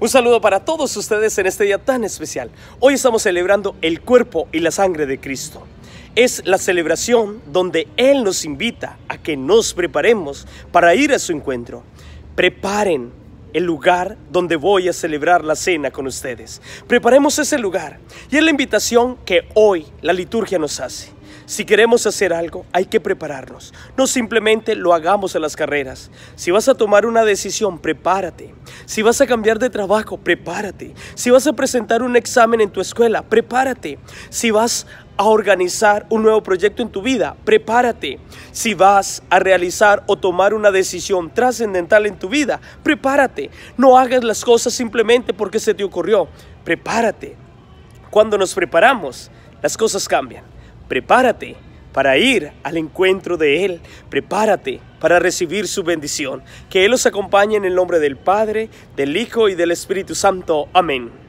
Un saludo para todos ustedes en este día tan especial. Hoy estamos celebrando el cuerpo y la sangre de Cristo. Es la celebración donde Él nos invita a que nos preparemos para ir a su encuentro. Preparen el lugar donde voy a celebrar la cena con ustedes. Preparemos ese lugar. Y es la invitación que hoy la liturgia nos hace. Si queremos hacer algo, hay que prepararnos. No simplemente lo hagamos en las carreras. Si vas a tomar una decisión, prepárate. Si vas a cambiar de trabajo, prepárate. Si vas a presentar un examen en tu escuela, prepárate. Si vas a organizar un nuevo proyecto en tu vida, prepárate. Si vas a realizar o tomar una decisión trascendental en tu vida, prepárate. No hagas las cosas simplemente porque se te ocurrió. Prepárate. Cuando nos preparamos, las cosas cambian. Prepárate para ir al encuentro de Él. Prepárate para recibir su bendición. Que Él los acompañe en el nombre del Padre, del Hijo y del Espíritu Santo. Amén.